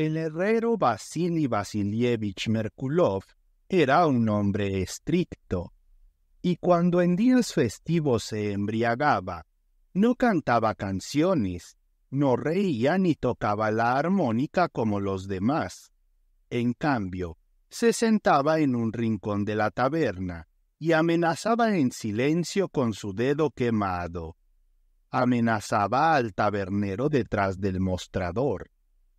El herrero Vasily Vasilievich Merkulov era un hombre estricto, y cuando en días festivos se embriagaba, no cantaba canciones, no reía ni tocaba la armónica como los demás. En cambio, se sentaba en un rincón de la taberna y amenazaba en silencio con su dedo quemado. Amenazaba al tabernero detrás del mostrador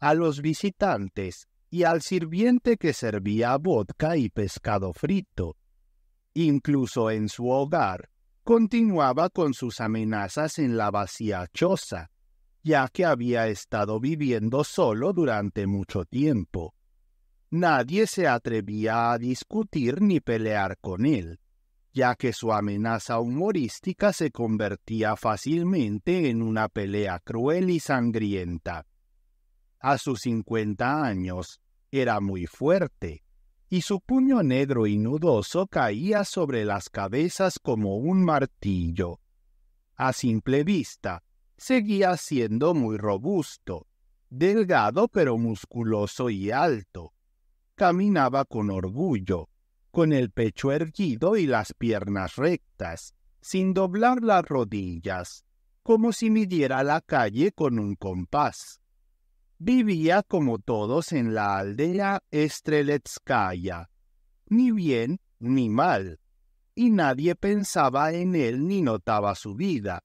a los visitantes y al sirviente que servía vodka y pescado frito. Incluso en su hogar, continuaba con sus amenazas en la vacía choza, ya que había estado viviendo solo durante mucho tiempo. Nadie se atrevía a discutir ni pelear con él, ya que su amenaza humorística se convertía fácilmente en una pelea cruel y sangrienta a sus 50 años, era muy fuerte, y su puño negro y nudoso caía sobre las cabezas como un martillo. A simple vista, seguía siendo muy robusto, delgado pero musculoso y alto. Caminaba con orgullo, con el pecho erguido y las piernas rectas, sin doblar las rodillas, como si midiera la calle con un compás. Vivía como todos en la aldea Estreletskaya, ni bien ni mal, y nadie pensaba en él ni notaba su vida,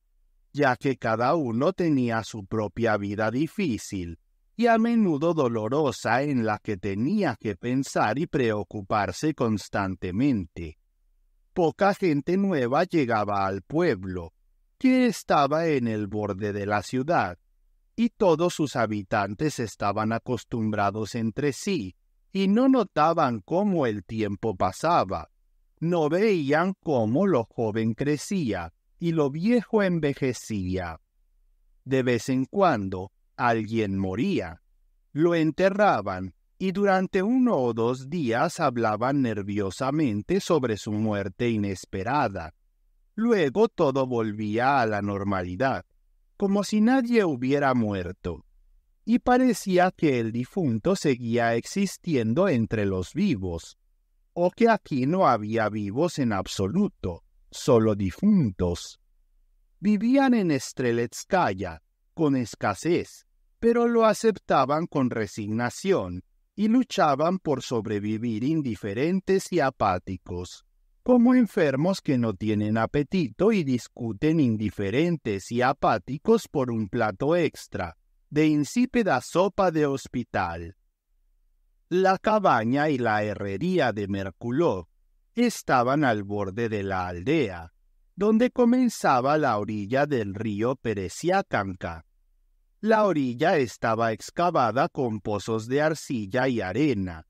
ya que cada uno tenía su propia vida difícil y a menudo dolorosa en la que tenía que pensar y preocuparse constantemente. Poca gente nueva llegaba al pueblo, que estaba en el borde de la ciudad, y todos sus habitantes estaban acostumbrados entre sí, y no notaban cómo el tiempo pasaba, no veían cómo lo joven crecía y lo viejo envejecía. De vez en cuando alguien moría, lo enterraban y durante uno o dos días hablaban nerviosamente sobre su muerte inesperada. Luego todo volvía a la normalidad como si nadie hubiera muerto, y parecía que el difunto seguía existiendo entre los vivos, o que aquí no había vivos en absoluto, solo difuntos. Vivían en Streletskaya, con escasez, pero lo aceptaban con resignación, y luchaban por sobrevivir indiferentes y apáticos como enfermos que no tienen apetito y discuten indiferentes y apáticos por un plato extra, de insípida sopa de hospital. La cabaña y la herrería de Merculó estaban al borde de la aldea, donde comenzaba la orilla del río Pereciacanca. La orilla estaba excavada con pozos de arcilla y arena.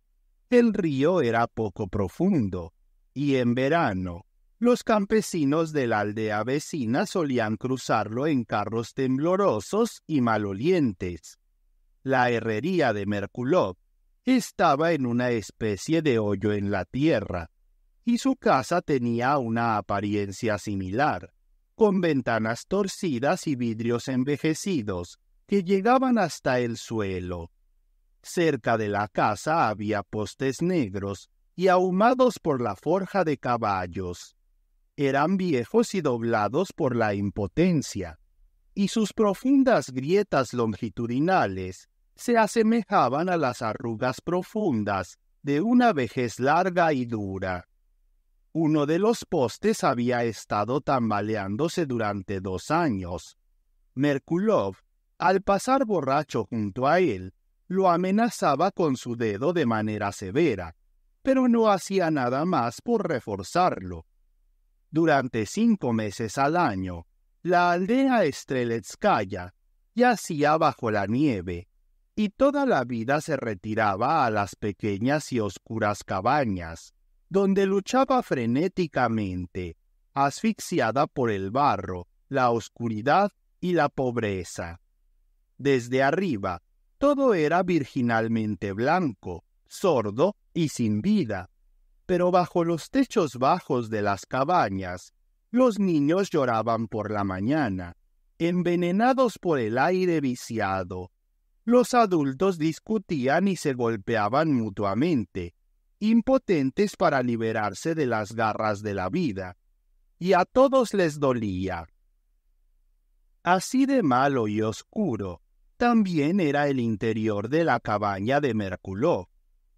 El río era poco profundo, y en verano. Los campesinos de la aldea vecina solían cruzarlo en carros temblorosos y malolientes. La herrería de Merkulov estaba en una especie de hoyo en la tierra, y su casa tenía una apariencia similar, con ventanas torcidas y vidrios envejecidos que llegaban hasta el suelo. Cerca de la casa había postes negros y ahumados por la forja de caballos. Eran viejos y doblados por la impotencia, y sus profundas grietas longitudinales se asemejaban a las arrugas profundas de una vejez larga y dura. Uno de los postes había estado tambaleándose durante dos años. Merkulov, al pasar borracho junto a él, lo amenazaba con su dedo de manera severa, pero no hacía nada más por reforzarlo. Durante cinco meses al año, la aldea Streletskaya yacía bajo la nieve, y toda la vida se retiraba a las pequeñas y oscuras cabañas, donde luchaba frenéticamente, asfixiada por el barro, la oscuridad y la pobreza. Desde arriba, todo era virginalmente blanco, sordo y sin vida. Pero bajo los techos bajos de las cabañas, los niños lloraban por la mañana, envenenados por el aire viciado. Los adultos discutían y se golpeaban mutuamente, impotentes para liberarse de las garras de la vida, y a todos les dolía. Así de malo y oscuro también era el interior de la cabaña de Merculó,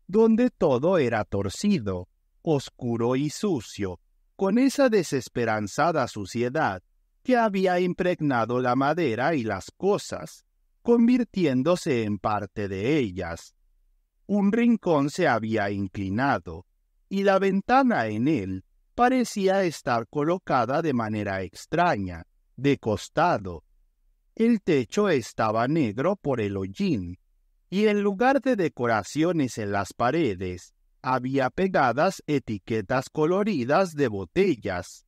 donde todo era torcido, oscuro y sucio, con esa desesperanzada suciedad que había impregnado la madera y las cosas, convirtiéndose en parte de ellas. Un rincón se había inclinado, y la ventana en él parecía estar colocada de manera extraña, de costado. El techo estaba negro por el hollín, y en lugar de decoraciones en las paredes, había pegadas etiquetas coloridas de botellas.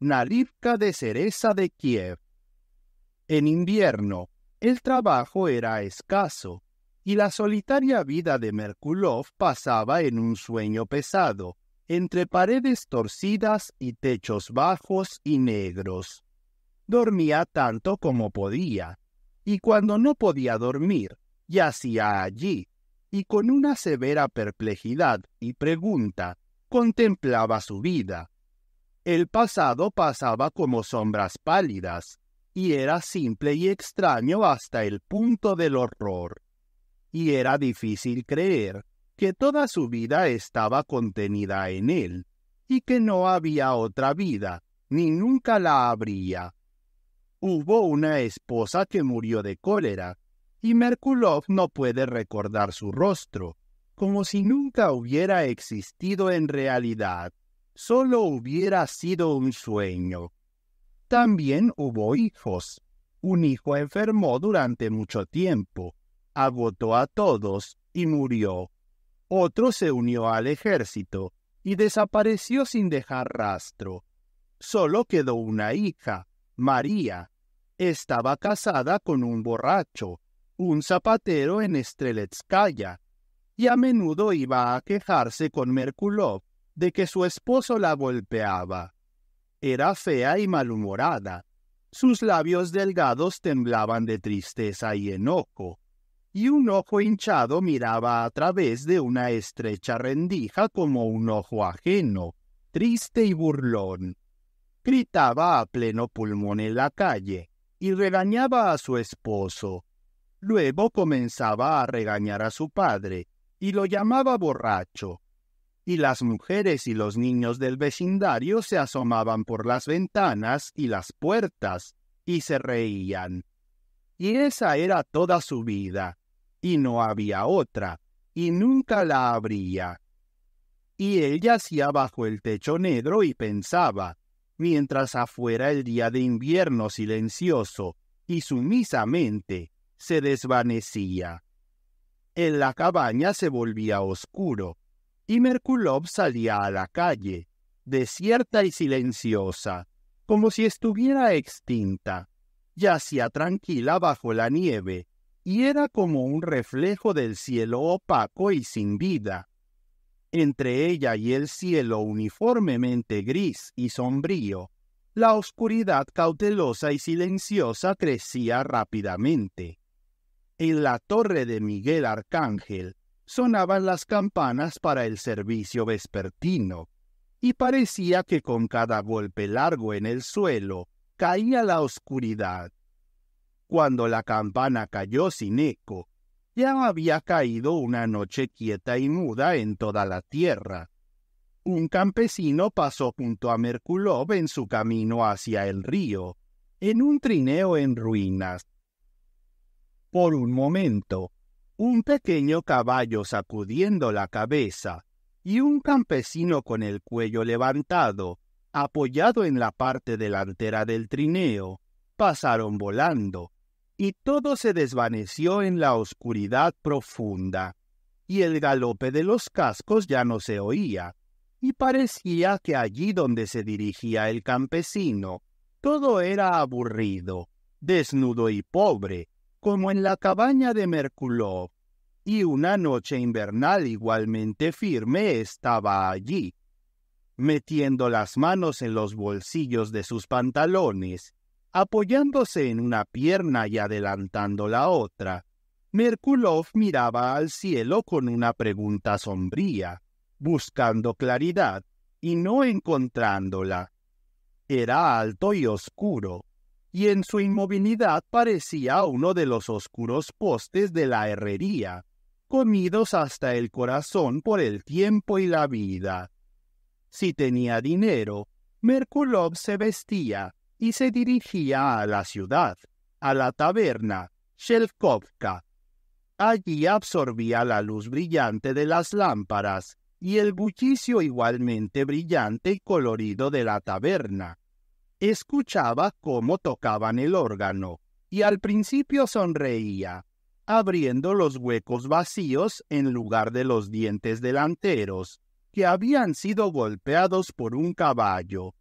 Nalivka de cereza de Kiev. En invierno, el trabajo era escaso y la solitaria vida de Merkulov pasaba en un sueño pesado, entre paredes torcidas y techos bajos y negros. Dormía tanto como podía, y cuando no podía dormir, yacía allí, y con una severa perplejidad y pregunta contemplaba su vida. El pasado pasaba como sombras pálidas, y era simple y extraño hasta el punto del horror. Y era difícil creer que toda su vida estaba contenida en él, y que no había otra vida, ni nunca la habría. Hubo una esposa que murió de cólera, y Merkulov no puede recordar su rostro, como si nunca hubiera existido en realidad, solo hubiera sido un sueño. También hubo hijos. Un hijo enfermó durante mucho tiempo, agotó a todos y murió. Otro se unió al ejército y desapareció sin dejar rastro. Solo quedó una hija, María. Estaba casada con un borracho, un zapatero en Streletskaya, y a menudo iba a quejarse con Merkulov de que su esposo la golpeaba. Era fea y malhumorada. Sus labios delgados temblaban de tristeza y enojo, y un ojo hinchado miraba a través de una estrecha rendija como un ojo ajeno, triste y burlón. Gritaba a pleno pulmón en la calle y regañaba a su esposo, Luego comenzaba a regañar a su padre y lo llamaba borracho. Y las mujeres y los niños del vecindario se asomaban por las ventanas y las puertas y se reían. Y esa era toda su vida, y no había otra, y nunca la habría. Y él yacía bajo el techo negro y pensaba, mientras afuera el día de invierno silencioso y sumisamente se desvanecía. En la cabaña se volvía oscuro, y Merkulov salía a la calle, desierta y silenciosa, como si estuviera extinta. Yacía tranquila bajo la nieve, y era como un reflejo del cielo opaco y sin vida. Entre ella y el cielo uniformemente gris y sombrío, la oscuridad cautelosa y silenciosa crecía rápidamente en la torre de Miguel Arcángel sonaban las campanas para el servicio vespertino, y parecía que con cada golpe largo en el suelo caía la oscuridad. Cuando la campana cayó sin eco, ya había caído una noche quieta y muda en toda la tierra. Un campesino pasó junto a Merkulov en su camino hacia el río, en un trineo en ruinas, por un momento, un pequeño caballo sacudiendo la cabeza y un campesino con el cuello levantado, apoyado en la parte delantera del trineo, pasaron volando, y todo se desvaneció en la oscuridad profunda, y el galope de los cascos ya no se oía, y parecía que allí donde se dirigía el campesino, todo era aburrido, desnudo y pobre, como en la cabaña de Merkulov, y una noche invernal igualmente firme estaba allí, metiendo las manos en los bolsillos de sus pantalones, apoyándose en una pierna y adelantando la otra. Merkulov miraba al cielo con una pregunta sombría, buscando claridad y no encontrándola. Era alto y oscuro, y en su inmovilidad parecía uno de los oscuros postes de la herrería, comidos hasta el corazón por el tiempo y la vida. Si tenía dinero, Merkulov se vestía y se dirigía a la ciudad, a la taberna, Shelkovka. Allí absorbía la luz brillante de las lámparas y el bullicio igualmente brillante y colorido de la taberna Escuchaba cómo tocaban el órgano y al principio sonreía, abriendo los huecos vacíos en lugar de los dientes delanteros, que habían sido golpeados por un caballo.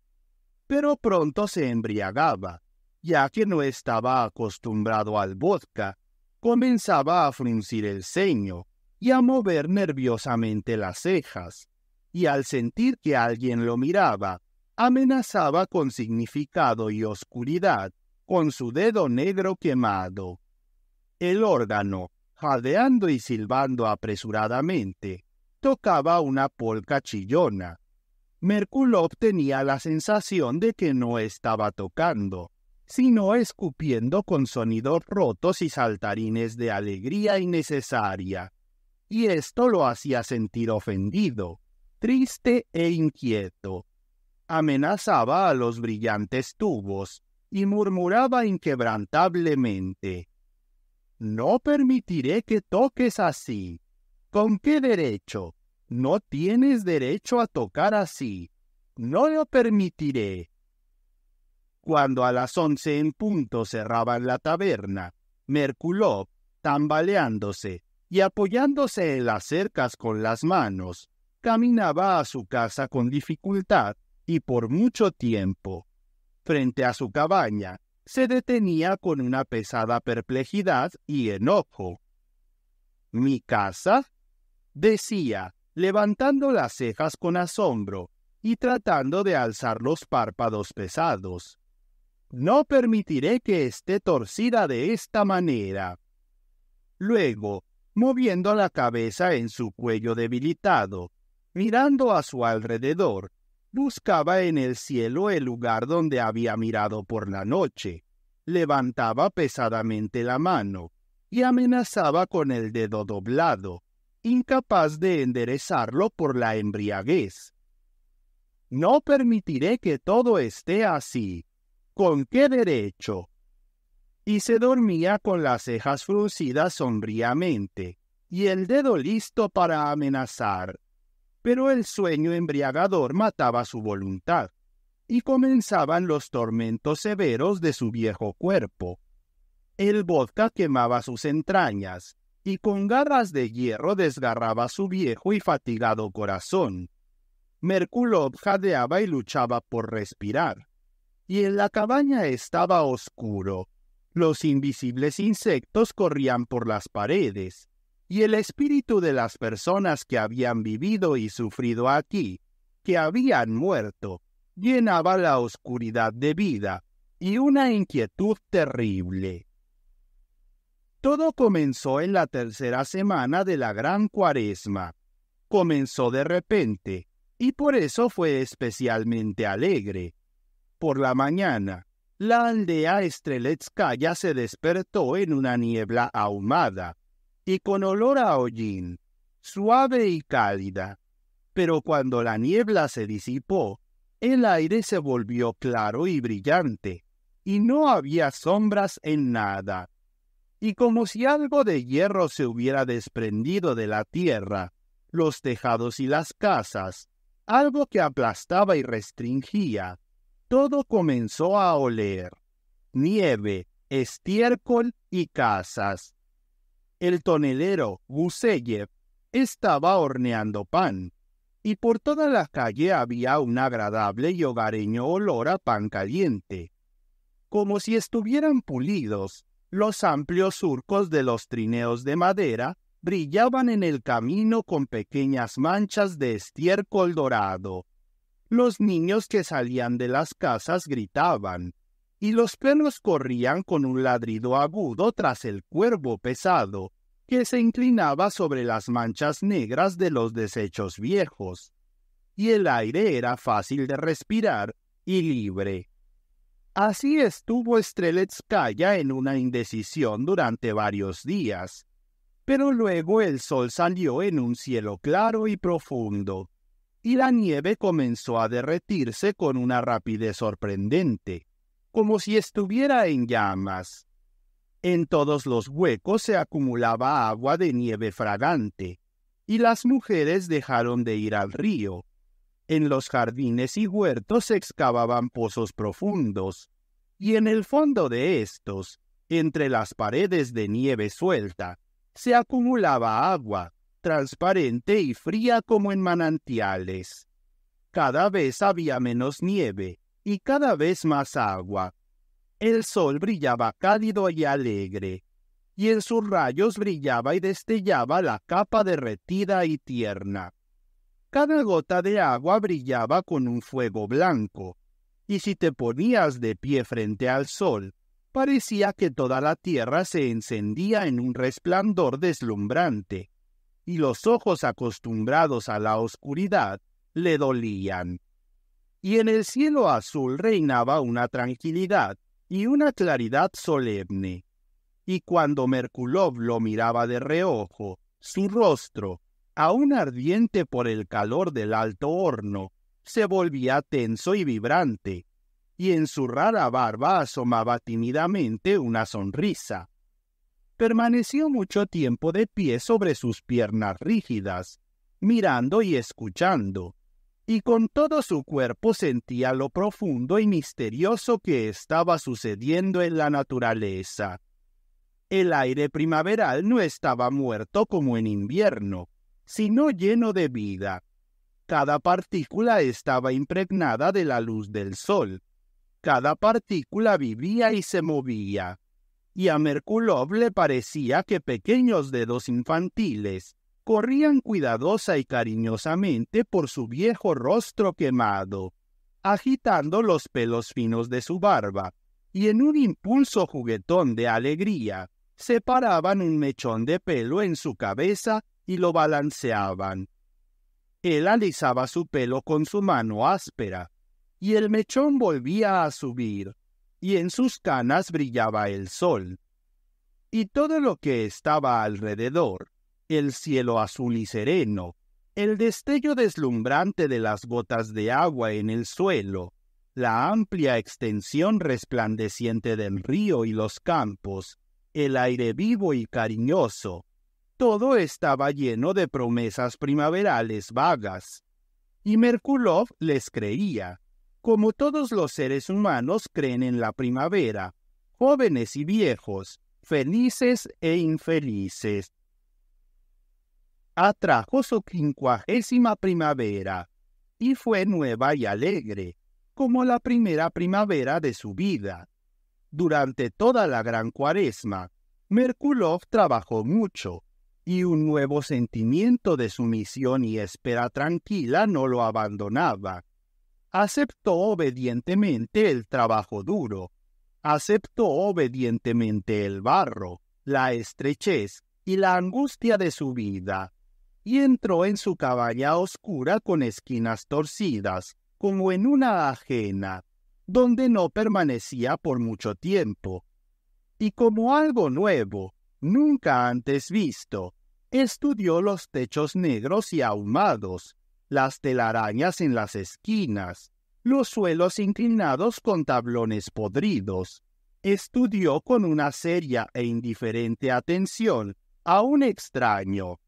Pero pronto se embriagaba, ya que no estaba acostumbrado al vodka, comenzaba a fruncir el ceño y a mover nerviosamente las cejas, y al sentir que alguien lo miraba, amenazaba con significado y oscuridad con su dedo negro quemado. El órgano, jadeando y silbando apresuradamente, tocaba una polca chillona. Merkulov tenía la sensación de que no estaba tocando, sino escupiendo con sonidos rotos y saltarines de alegría innecesaria. Y esto lo hacía sentir ofendido, triste e inquieto amenazaba a los brillantes tubos y murmuraba inquebrantablemente No permitiré que toques así. ¿Con qué derecho? No tienes derecho a tocar así. No lo permitiré. Cuando a las once en punto cerraban la taberna, Merkulov, tambaleándose y apoyándose en las cercas con las manos, caminaba a su casa con dificultad y por mucho tiempo. Frente a su cabaña, se detenía con una pesada perplejidad y enojo. ¿Mi casa? decía, levantando las cejas con asombro y tratando de alzar los párpados pesados. No permitiré que esté torcida de esta manera. Luego, moviendo la cabeza en su cuello debilitado, mirando a su alrededor, buscaba en el cielo el lugar donde había mirado por la noche, levantaba pesadamente la mano y amenazaba con el dedo doblado, incapaz de enderezarlo por la embriaguez. No permitiré que todo esté así. ¿Con qué derecho? Y se dormía con las cejas fruncidas sombríamente y el dedo listo para amenazar pero el sueño embriagador mataba su voluntad, y comenzaban los tormentos severos de su viejo cuerpo. El vodka quemaba sus entrañas, y con garras de hierro desgarraba su viejo y fatigado corazón. Merkulov jadeaba y luchaba por respirar. Y en la cabaña estaba oscuro. Los invisibles insectos corrían por las paredes y el espíritu de las personas que habían vivido y sufrido aquí, que habían muerto, llenaba la oscuridad de vida y una inquietud terrible. Todo comenzó en la tercera semana de la gran cuaresma. Comenzó de repente, y por eso fue especialmente alegre. Por la mañana, la aldea ya se despertó en una niebla ahumada, y con olor a hollín, suave y cálida. Pero cuando la niebla se disipó, el aire se volvió claro y brillante, y no había sombras en nada. Y como si algo de hierro se hubiera desprendido de la tierra, los tejados y las casas, algo que aplastaba y restringía, todo comenzó a oler. Nieve, estiércol y casas el tonelero Guseyev estaba horneando pan, y por toda la calle había un agradable y hogareño olor a pan caliente. Como si estuvieran pulidos, los amplios surcos de los trineos de madera brillaban en el camino con pequeñas manchas de estiércol dorado. Los niños que salían de las casas gritaban, y los perros corrían con un ladrido agudo tras el cuervo pesado, que se inclinaba sobre las manchas negras de los desechos viejos, y el aire era fácil de respirar y libre. Así estuvo Streletskaya en una indecisión durante varios días, pero luego el sol salió en un cielo claro y profundo, y la nieve comenzó a derretirse con una rapidez sorprendente como si estuviera en llamas. En todos los huecos se acumulaba agua de nieve fragante, y las mujeres dejaron de ir al río. En los jardines y huertos se excavaban pozos profundos, y en el fondo de estos, entre las paredes de nieve suelta, se acumulaba agua, transparente y fría como en manantiales. Cada vez había menos nieve, y cada vez más agua. El sol brillaba cálido y alegre, y en sus rayos brillaba y destellaba la capa derretida y tierna. Cada gota de agua brillaba con un fuego blanco, y si te ponías de pie frente al sol, parecía que toda la tierra se encendía en un resplandor deslumbrante, y los ojos acostumbrados a la oscuridad le dolían y en el cielo azul reinaba una tranquilidad y una claridad solemne. Y cuando Merkulov lo miraba de reojo, su rostro, aún ardiente por el calor del alto horno, se volvía tenso y vibrante, y en su rara barba asomaba tímidamente una sonrisa. Permaneció mucho tiempo de pie sobre sus piernas rígidas, mirando y escuchando, y con todo su cuerpo sentía lo profundo y misterioso que estaba sucediendo en la naturaleza. El aire primaveral no estaba muerto como en invierno, sino lleno de vida. Cada partícula estaba impregnada de la luz del sol. Cada partícula vivía y se movía. Y a Merkulov le parecía que pequeños dedos infantiles, corrían cuidadosa y cariñosamente por su viejo rostro quemado, agitando los pelos finos de su barba, y en un impulso juguetón de alegría, separaban un mechón de pelo en su cabeza y lo balanceaban. Él alisaba su pelo con su mano áspera, y el mechón volvía a subir, y en sus canas brillaba el sol. Y todo lo que estaba alrededor, el cielo azul y sereno, el destello deslumbrante de las gotas de agua en el suelo, la amplia extensión resplandeciente del río y los campos, el aire vivo y cariñoso, todo estaba lleno de promesas primaverales vagas. Y Merkulov les creía, como todos los seres humanos creen en la primavera, jóvenes y viejos, felices e infelices atrajo su quincuagésima primavera, y fue nueva y alegre, como la primera primavera de su vida. Durante toda la gran cuaresma, Merkulov trabajó mucho, y un nuevo sentimiento de sumisión y espera tranquila no lo abandonaba. Aceptó obedientemente el trabajo duro, aceptó obedientemente el barro, la estrechez y la angustia de su vida, y entró en su cabaña oscura con esquinas torcidas, como en una ajena, donde no permanecía por mucho tiempo. Y como algo nuevo, nunca antes visto, estudió los techos negros y ahumados, las telarañas en las esquinas, los suelos inclinados con tablones podridos. Estudió con una seria e indiferente atención a un extraño,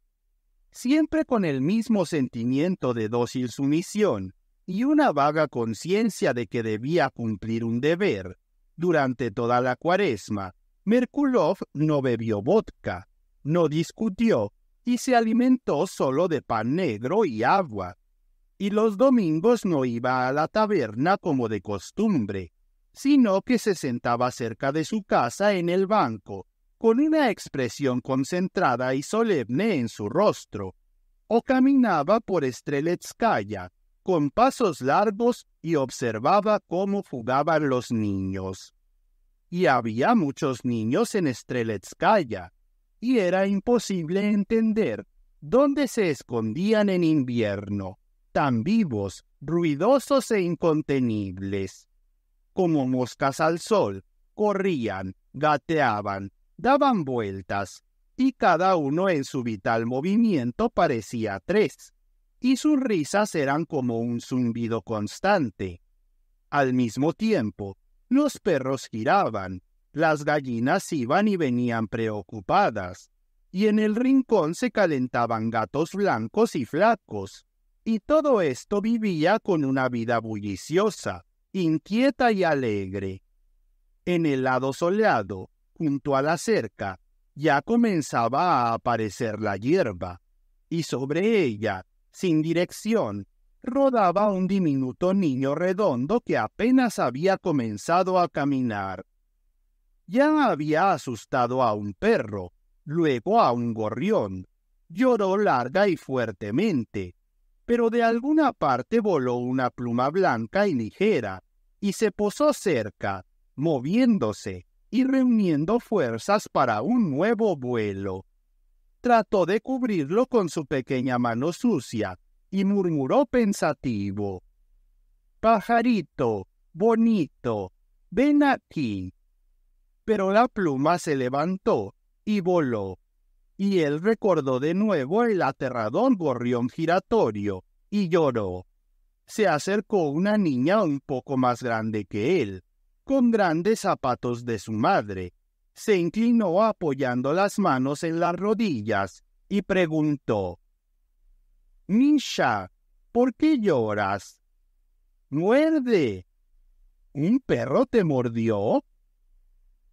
siempre con el mismo sentimiento de dócil sumisión y una vaga conciencia de que debía cumplir un deber. Durante toda la cuaresma, Merkulov no bebió vodka, no discutió y se alimentó solo de pan negro y agua. Y los domingos no iba a la taberna como de costumbre, sino que se sentaba cerca de su casa en el banco, con una expresión concentrada y solemne en su rostro, o caminaba por Streletskaya con pasos largos y observaba cómo jugaban los niños. Y había muchos niños en Streletskaya, y era imposible entender dónde se escondían en invierno, tan vivos, ruidosos e incontenibles. Como moscas al sol, corrían, gateaban, daban vueltas, y cada uno en su vital movimiento parecía tres, y sus risas eran como un zumbido constante. Al mismo tiempo, los perros giraban, las gallinas iban y venían preocupadas, y en el rincón se calentaban gatos blancos y flacos, y todo esto vivía con una vida bulliciosa, inquieta y alegre. En el lado soleado, junto a la cerca ya comenzaba a aparecer la hierba, y sobre ella, sin dirección, rodaba un diminuto niño redondo que apenas había comenzado a caminar. Ya había asustado a un perro, luego a un gorrión. Lloró larga y fuertemente, pero de alguna parte voló una pluma blanca y ligera, y se posó cerca, moviéndose, reuniendo fuerzas para un nuevo vuelo. Trató de cubrirlo con su pequeña mano sucia y murmuró pensativo. Pajarito, bonito, ven aquí. Pero la pluma se levantó y voló, y él recordó de nuevo el aterrador gorrión giratorio y lloró. Se acercó una niña un poco más grande que él, con grandes zapatos de su madre. Se inclinó apoyando las manos en las rodillas y preguntó Misha, ¿por qué lloras? Muerde. ¿Un perro te mordió?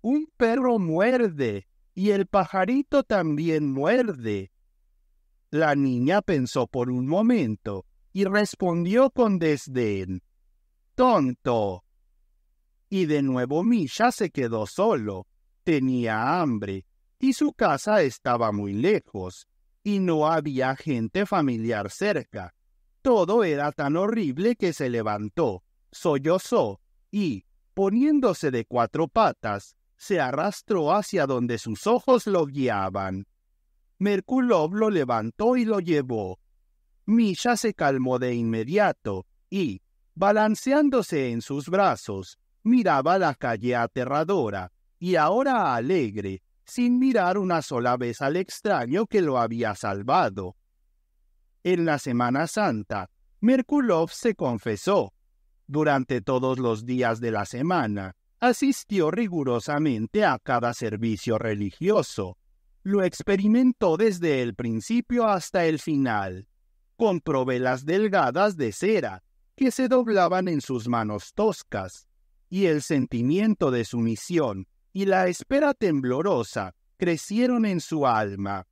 Un perro muerde y el pajarito también muerde. La niña pensó por un momento y respondió con desdén. Tonto. Y de nuevo Misha se quedó solo. Tenía hambre, y su casa estaba muy lejos, y no había gente familiar cerca. Todo era tan horrible que se levantó, sollozó, y, poniéndose de cuatro patas, se arrastró hacia donde sus ojos lo guiaban. Merkulov lo levantó y lo llevó. Misha se calmó de inmediato y, balanceándose en sus brazos, miraba la calle aterradora y ahora alegre, sin mirar una sola vez al extraño que lo había salvado. En la Semana Santa, Merkulov se confesó. Durante todos los días de la semana, asistió rigurosamente a cada servicio religioso. Lo experimentó desde el principio hasta el final. con las delgadas de cera que se doblaban en sus manos toscas, y el sentimiento de sumisión y la espera temblorosa crecieron en su alma.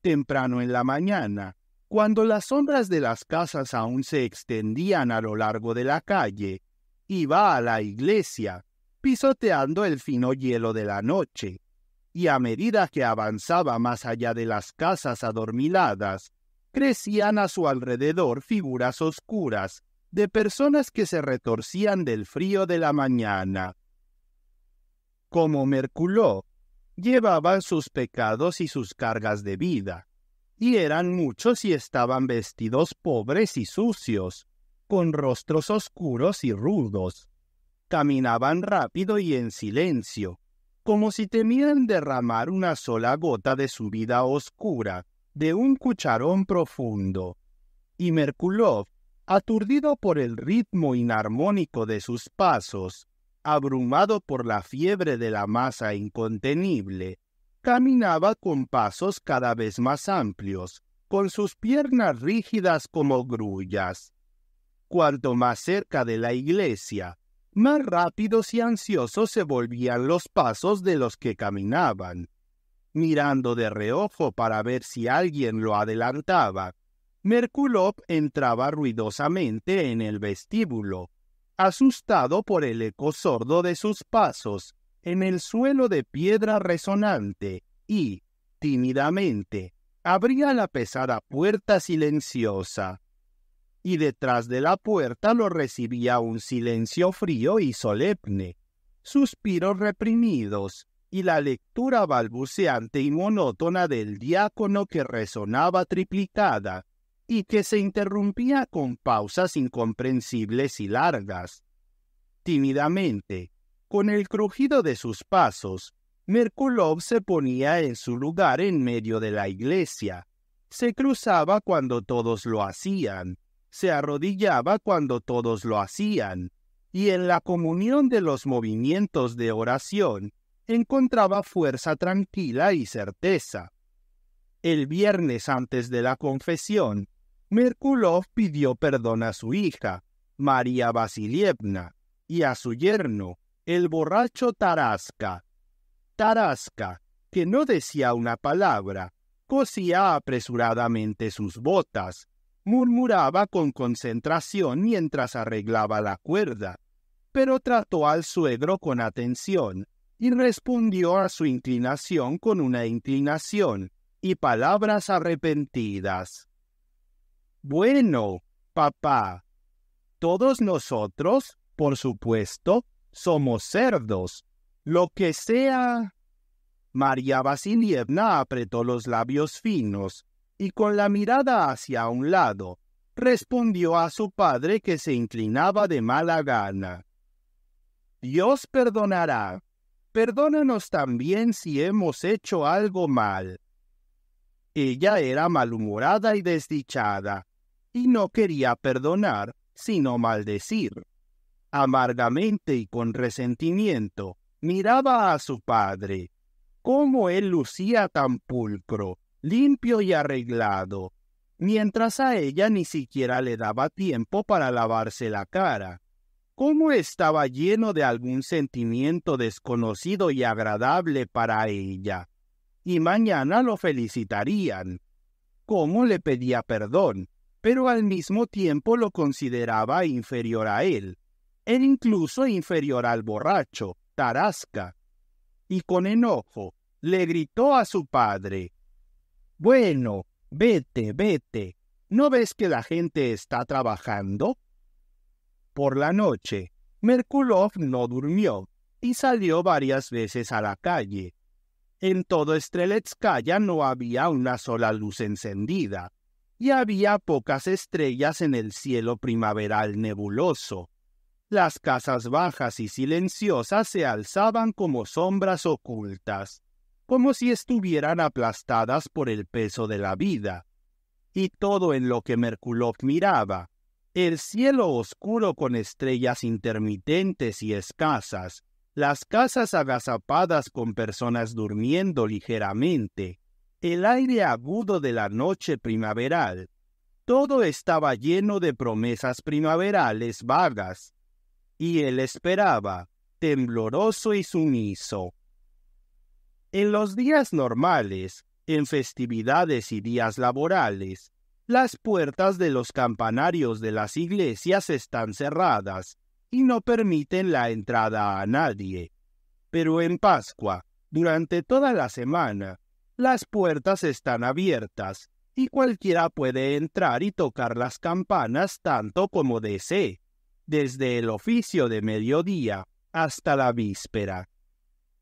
Temprano en la mañana, cuando las sombras de las casas aún se extendían a lo largo de la calle, iba a la iglesia, pisoteando el fino hielo de la noche, y a medida que avanzaba más allá de las casas adormiladas, crecían a su alrededor figuras oscuras de personas que se retorcían del frío de la mañana. Como Merculó, llevaban sus pecados y sus cargas de vida, y eran muchos y estaban vestidos pobres y sucios, con rostros oscuros y rudos. Caminaban rápido y en silencio, como si temieran derramar una sola gota de su vida oscura de un cucharón profundo. Y Merkulov Aturdido por el ritmo inarmónico de sus pasos, abrumado por la fiebre de la masa incontenible, caminaba con pasos cada vez más amplios, con sus piernas rígidas como grullas. Cuanto más cerca de la iglesia, más rápidos y ansiosos se volvían los pasos de los que caminaban. Mirando de reojo para ver si alguien lo adelantaba, Merkulov entraba ruidosamente en el vestíbulo, asustado por el eco sordo de sus pasos en el suelo de piedra resonante y, tímidamente, abría la pesada puerta silenciosa. Y detrás de la puerta lo recibía un silencio frío y solemne, suspiros reprimidos y la lectura balbuceante y monótona del diácono que resonaba triplicada y que se interrumpía con pausas incomprensibles y largas. Tímidamente, con el crujido de sus pasos, Merkulov se ponía en su lugar en medio de la iglesia, se cruzaba cuando todos lo hacían, se arrodillaba cuando todos lo hacían, y en la comunión de los movimientos de oración encontraba fuerza tranquila y certeza. El viernes antes de la confesión, Merkulov pidió perdón a su hija, María Vasilievna, y a su yerno, el borracho Tarasca. Tarasca, que no decía una palabra, cosía apresuradamente sus botas, murmuraba con concentración mientras arreglaba la cuerda, pero trató al suegro con atención y respondió a su inclinación con una inclinación y palabras arrepentidas. Bueno, papá, todos nosotros, por supuesto, somos cerdos. Lo que sea. María Vasilievna apretó los labios finos y con la mirada hacia un lado, respondió a su padre que se inclinaba de mala gana. Dios perdonará. Perdónanos también si hemos hecho algo mal. Ella era malhumorada y desdichada, y no quería perdonar, sino maldecir. Amargamente y con resentimiento miraba a su padre. Cómo él lucía tan pulcro, limpio y arreglado, mientras a ella ni siquiera le daba tiempo para lavarse la cara. Cómo estaba lleno de algún sentimiento desconocido y agradable para ella. Y mañana lo felicitarían. Cómo le pedía perdón, pero al mismo tiempo lo consideraba inferior a él, e incluso inferior al borracho, Tarasca. Y con enojo le gritó a su padre Bueno, vete, vete. ¿No ves que la gente está trabajando? Por la noche, Merkulov no durmió y salió varias veces a la calle. En todo Streletskaya no había una sola luz encendida, y había pocas estrellas en el cielo primaveral nebuloso. Las casas bajas y silenciosas se alzaban como sombras ocultas, como si estuvieran aplastadas por el peso de la vida. Y todo en lo que Merkulov miraba, el cielo oscuro con estrellas intermitentes y escasas, las casas agazapadas con personas durmiendo ligeramente, el aire agudo de la noche primaveral. Todo estaba lleno de promesas primaverales vagas, y él esperaba, tembloroso y sumiso. En los días normales, en festividades y días laborales, las puertas de los campanarios de las iglesias están cerradas y no permiten la entrada a nadie. Pero en Pascua, durante toda la semana, las puertas están abiertas y cualquiera puede entrar y tocar las campanas tanto como desee, desde el oficio de mediodía hasta la víspera.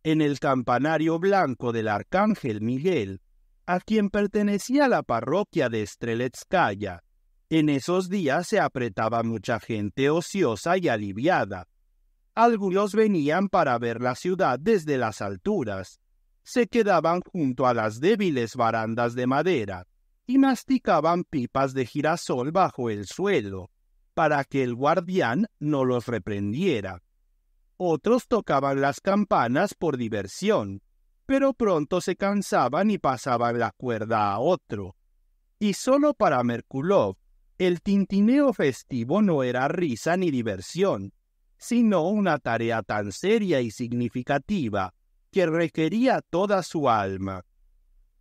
En el campanario blanco del arcángel Miguel, a quien pertenecía la parroquia de Streletskaya, en esos días se apretaba mucha gente ociosa y aliviada. Algunos venían para ver la ciudad desde las alturas, se quedaban junto a las débiles barandas de madera y masticaban pipas de girasol bajo el suelo, para que el guardián no los reprendiera. Otros tocaban las campanas por diversión, pero pronto se cansaban y pasaban la cuerda a otro. Y solo para Merkulov, el tintineo festivo no era risa ni diversión, sino una tarea tan seria y significativa que requería toda su alma.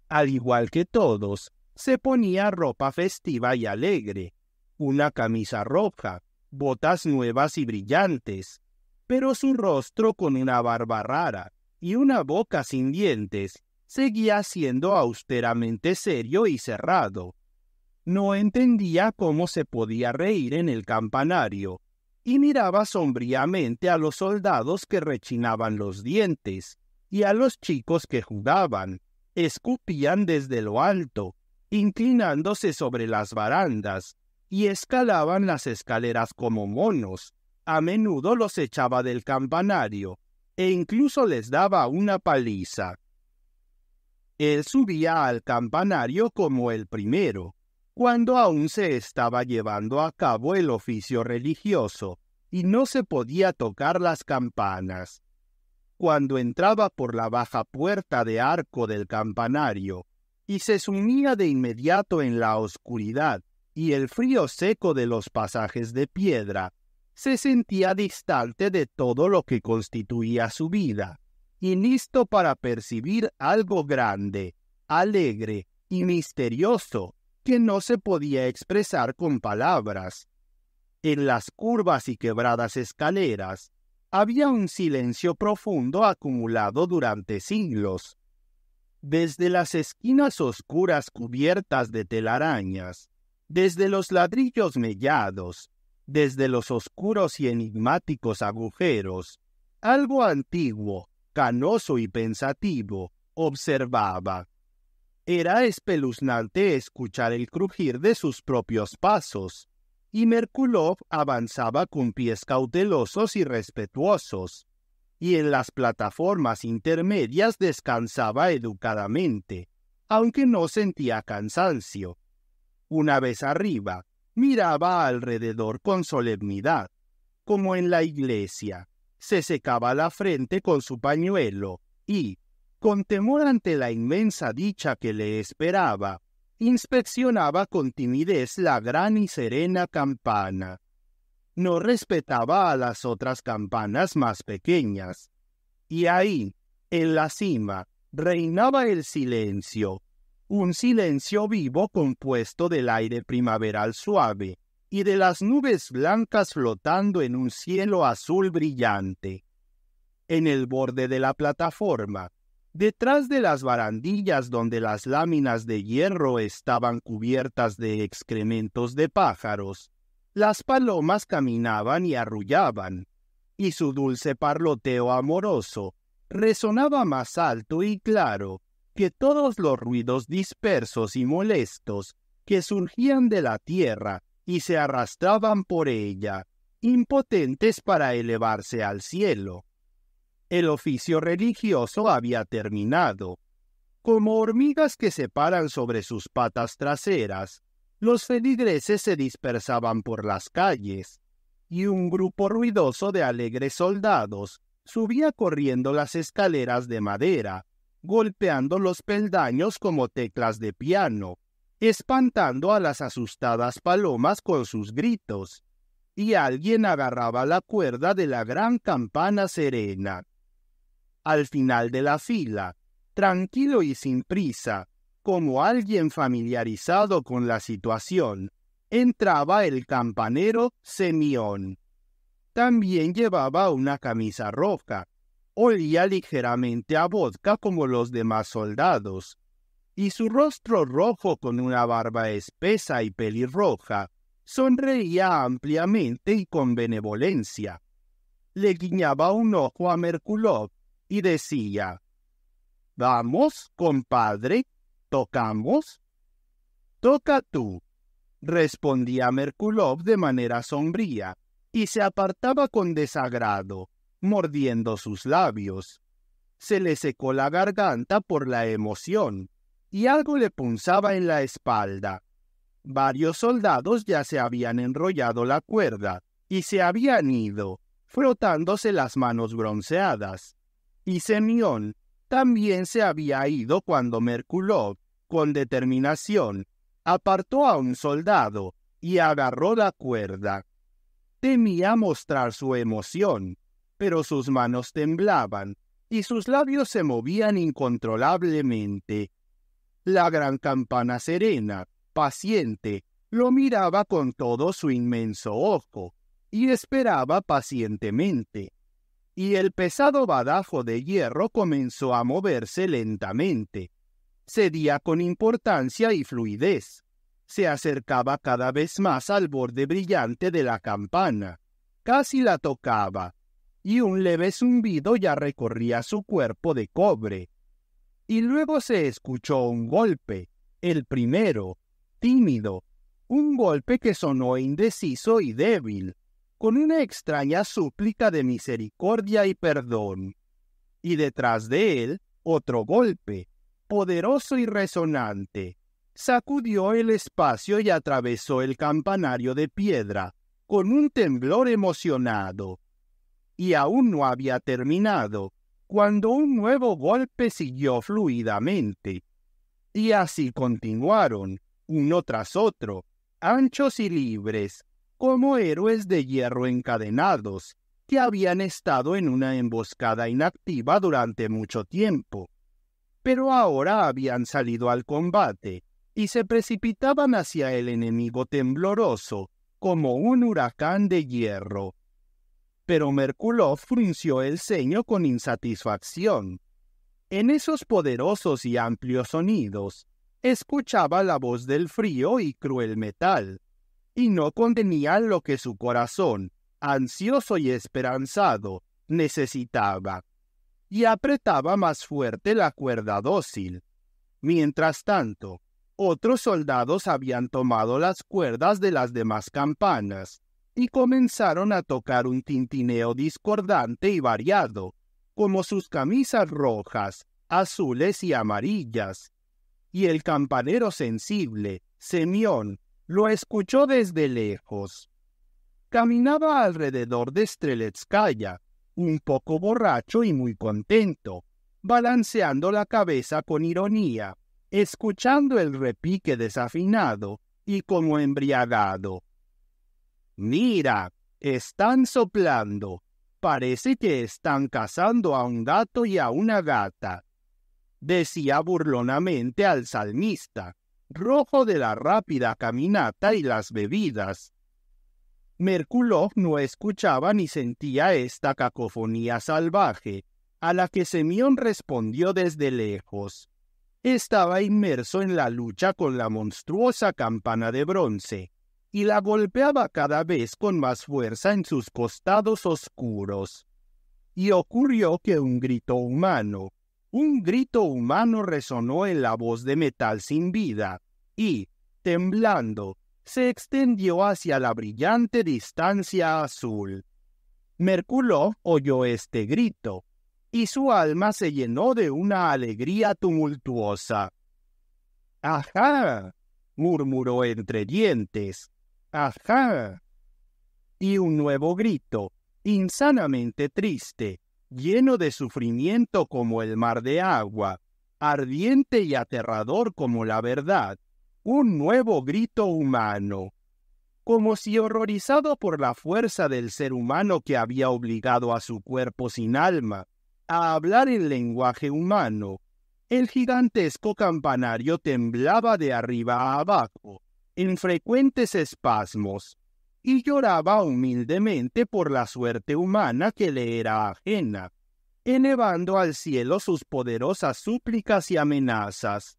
Al igual que todos, se ponía ropa festiva y alegre, una camisa roja, botas nuevas y brillantes, pero su rostro con una barba rara y una boca sin dientes seguía siendo austeramente serio y cerrado. No entendía cómo se podía reír en el campanario, y miraba sombríamente a los soldados que rechinaban los dientes, y a los chicos que jugaban. Escupían desde lo alto, inclinándose sobre las barandas, y escalaban las escaleras como monos. A menudo los echaba del campanario, e incluso les daba una paliza. Él subía al campanario como el primero, cuando aún se estaba llevando a cabo el oficio religioso, y no se podía tocar las campanas cuando entraba por la baja puerta de arco del campanario y se sumía de inmediato en la oscuridad y el frío seco de los pasajes de piedra, se sentía distante de todo lo que constituía su vida, y listo para percibir algo grande, alegre y misterioso que no se podía expresar con palabras. En las curvas y quebradas escaleras, había un silencio profundo acumulado durante siglos. Desde las esquinas oscuras cubiertas de telarañas, desde los ladrillos mellados, desde los oscuros y enigmáticos agujeros, algo antiguo, canoso y pensativo, observaba. Era espeluznante escuchar el crujir de sus propios pasos, y Merkulov avanzaba con pies cautelosos y respetuosos, y en las plataformas intermedias descansaba educadamente, aunque no sentía cansancio. Una vez arriba, miraba alrededor con solemnidad, como en la iglesia, se secaba la frente con su pañuelo y, con temor ante la inmensa dicha que le esperaba, inspeccionaba con timidez la gran y serena campana. No respetaba a las otras campanas más pequeñas. Y ahí, en la cima, reinaba el silencio, un silencio vivo compuesto del aire primaveral suave y de las nubes blancas flotando en un cielo azul brillante. En el borde de la plataforma, Detrás de las barandillas donde las láminas de hierro estaban cubiertas de excrementos de pájaros, las palomas caminaban y arrullaban, y su dulce parloteo amoroso resonaba más alto y claro que todos los ruidos dispersos y molestos que surgían de la tierra y se arrastraban por ella, impotentes para elevarse al cielo. El oficio religioso había terminado. Como hormigas que se paran sobre sus patas traseras, los feligreses se dispersaban por las calles, y un grupo ruidoso de alegres soldados subía corriendo las escaleras de madera, golpeando los peldaños como teclas de piano, espantando a las asustadas palomas con sus gritos, y alguien agarraba la cuerda de la gran campana serena al final de la fila, tranquilo y sin prisa, como alguien familiarizado con la situación, entraba el campanero Semión. También llevaba una camisa roja, olía ligeramente a vodka como los demás soldados, y su rostro rojo con una barba espesa y pelirroja sonreía ampliamente y con benevolencia. Le guiñaba un ojo a Merkulov, y decía, vamos, compadre, tocamos. Toca tú, respondía Merkulov de manera sombría, y se apartaba con desagrado, mordiendo sus labios. Se le secó la garganta por la emoción, y algo le punzaba en la espalda. Varios soldados ya se habían enrollado la cuerda y se habían ido, frotándose las manos bronceadas y Semión también se había ido cuando Merculov, con determinación, apartó a un soldado y agarró la cuerda. Temía mostrar su emoción, pero sus manos temblaban y sus labios se movían incontrolablemente. La gran campana serena, paciente, lo miraba con todo su inmenso ojo y esperaba pacientemente y el pesado badajo de hierro comenzó a moverse lentamente. Cedía con importancia y fluidez. Se acercaba cada vez más al borde brillante de la campana. Casi la tocaba, y un leve zumbido ya recorría su cuerpo de cobre. Y luego se escuchó un golpe, el primero, tímido, un golpe que sonó indeciso y débil con una extraña súplica de misericordia y perdón. Y detrás de él, otro golpe, poderoso y resonante, sacudió el espacio y atravesó el campanario de piedra, con un temblor emocionado. Y aún no había terminado, cuando un nuevo golpe siguió fluidamente. Y así continuaron, uno tras otro, anchos y libres, como héroes de hierro encadenados, que habían estado en una emboscada inactiva durante mucho tiempo. Pero ahora habían salido al combate y se precipitaban hacia el enemigo tembloroso como un huracán de hierro. Pero Merkulov frunció el ceño con insatisfacción. En esos poderosos y amplios sonidos, escuchaba la voz del frío y cruel metal, y no contenían lo que su corazón, ansioso y esperanzado, necesitaba, y apretaba más fuerte la cuerda dócil. Mientras tanto, otros soldados habían tomado las cuerdas de las demás campanas y comenzaron a tocar un tintineo discordante y variado, como sus camisas rojas, azules y amarillas. Y el campanero sensible, Semión, lo escuchó desde lejos. Caminaba alrededor de Streletskaya, un poco borracho y muy contento, balanceando la cabeza con ironía, escuchando el repique desafinado y como embriagado. Mira, están soplando. Parece que están cazando a un gato y a una gata, decía burlonamente al salmista, rojo de la rápida caminata y las bebidas. Merkulov no escuchaba ni sentía esta cacofonía salvaje, a la que Semión respondió desde lejos. Estaba inmerso en la lucha con la monstruosa campana de bronce, y la golpeaba cada vez con más fuerza en sus costados oscuros. Y ocurrió que un grito humano, un grito humano resonó en la voz de metal sin vida, y, temblando, se extendió hacia la brillante distancia azul. Mercurio oyó este grito, y su alma se llenó de una alegría tumultuosa. ¡Ajá! murmuró entre dientes. ¡Ajá! Y un nuevo grito, insanamente triste, lleno de sufrimiento como el mar de agua, ardiente y aterrador como la verdad, un nuevo grito humano. Como si horrorizado por la fuerza del ser humano que había obligado a su cuerpo sin alma a hablar el lenguaje humano, el gigantesco campanario temblaba de arriba a abajo, en frecuentes espasmos, y lloraba humildemente por la suerte humana que le era ajena, elevando al cielo sus poderosas súplicas y amenazas.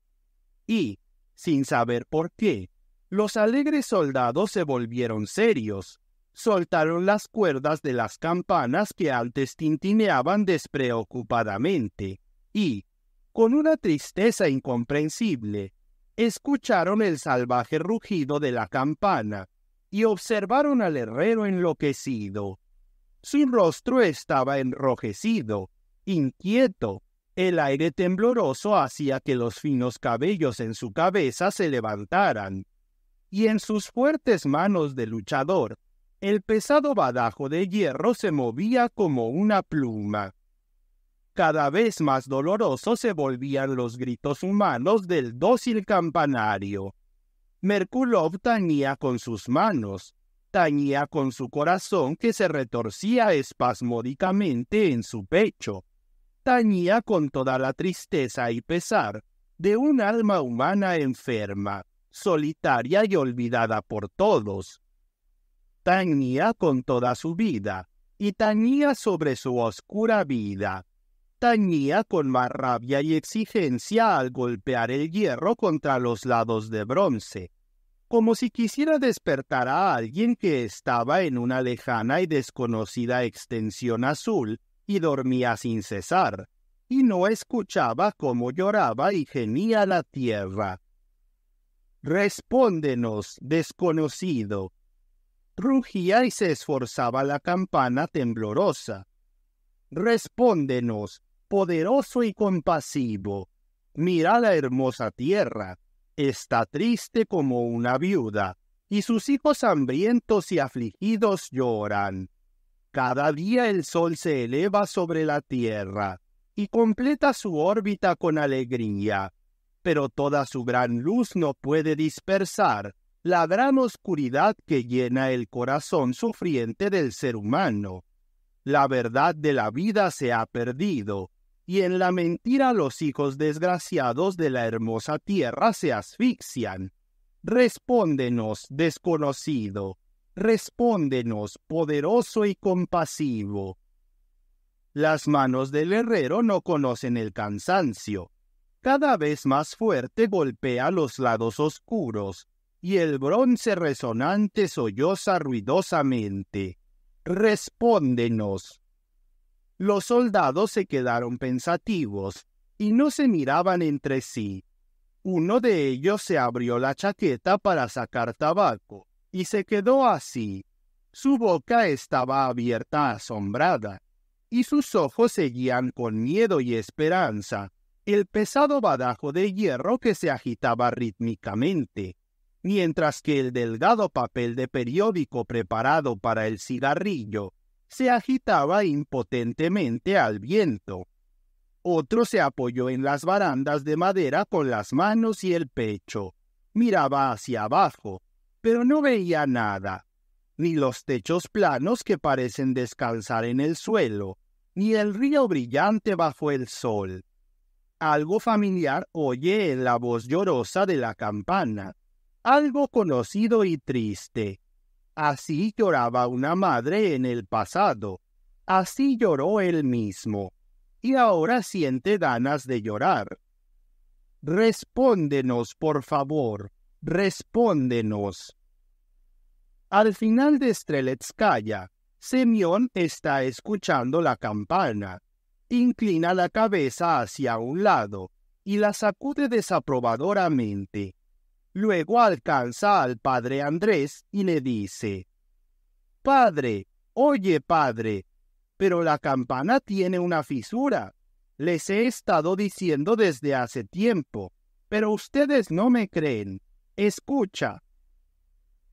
Y, sin saber por qué, los alegres soldados se volvieron serios, soltaron las cuerdas de las campanas que antes tintineaban despreocupadamente, y, con una tristeza incomprensible, escucharon el salvaje rugido de la campana, y observaron al herrero enloquecido. Su rostro estaba enrojecido, inquieto, el aire tembloroso hacía que los finos cabellos en su cabeza se levantaran, y en sus fuertes manos de luchador, el pesado badajo de hierro se movía como una pluma. Cada vez más dolorosos se volvían los gritos humanos del dócil campanario. Merkulov tañía con sus manos, tañía con su corazón que se retorcía espasmódicamente en su pecho, tañía con toda la tristeza y pesar de un alma humana enferma, solitaria y olvidada por todos. Tañía con toda su vida, y tañía sobre su oscura vida, tañía con más rabia y exigencia al golpear el hierro contra los lados de bronce, como si quisiera despertar a alguien que estaba en una lejana y desconocida extensión azul y dormía sin cesar, y no escuchaba cómo lloraba y gemía la tierra. Respóndenos, desconocido. Rugía y se esforzaba la campana temblorosa. Respóndenos, poderoso y compasivo. Mira la hermosa tierra, está triste como una viuda, y sus hijos hambrientos y afligidos lloran. Cada día el sol se eleva sobre la tierra, y completa su órbita con alegría, pero toda su gran luz no puede dispersar la gran oscuridad que llena el corazón sufriente del ser humano. La verdad de la vida se ha perdido, y en la mentira los hijos desgraciados de la hermosa tierra se asfixian. Respóndenos, desconocido, respóndenos, poderoso y compasivo. Las manos del herrero no conocen el cansancio. Cada vez más fuerte golpea los lados oscuros, y el bronce resonante solloza ruidosamente. Respóndenos, los soldados se quedaron pensativos y no se miraban entre sí. Uno de ellos se abrió la chaqueta para sacar tabaco y se quedó así. Su boca estaba abierta asombrada y sus ojos seguían con miedo y esperanza el pesado badajo de hierro que se agitaba rítmicamente, mientras que el delgado papel de periódico preparado para el cigarrillo se agitaba impotentemente al viento. Otro se apoyó en las barandas de madera con las manos y el pecho. Miraba hacia abajo, pero no veía nada, ni los techos planos que parecen descansar en el suelo, ni el río brillante bajo el sol. Algo familiar oye en la voz llorosa de la campana, algo conocido y triste, Así lloraba una madre en el pasado. Así lloró él mismo. Y ahora siente ganas de llorar. Respóndenos, por favor. Respóndenos. Al final de Streletskaya, Semión está escuchando la campana. Inclina la cabeza hacia un lado y la sacude desaprobadoramente. Luego alcanza al padre Andrés y le dice, Padre, oye padre, pero la campana tiene una fisura. Les he estado diciendo desde hace tiempo, pero ustedes no me creen. Escucha.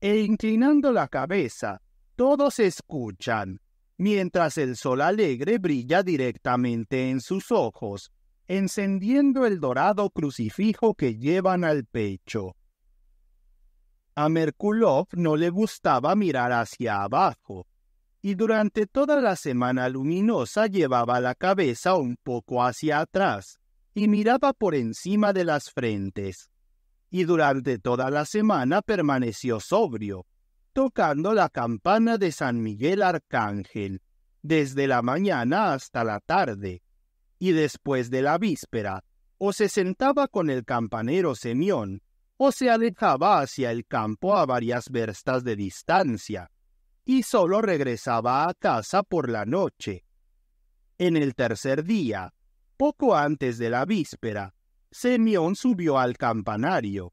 E inclinando la cabeza, todos escuchan, mientras el sol alegre brilla directamente en sus ojos, encendiendo el dorado crucifijo que llevan al pecho. A Merkulov no le gustaba mirar hacia abajo, y durante toda la semana luminosa llevaba la cabeza un poco hacia atrás y miraba por encima de las frentes. Y durante toda la semana permaneció sobrio, tocando la campana de San Miguel Arcángel, desde la mañana hasta la tarde, y después de la víspera, o se sentaba con el campanero Semión, o se alejaba hacia el campo a varias verstas de distancia, y sólo regresaba a casa por la noche. En el tercer día, poco antes de la víspera, Semión subió al campanario.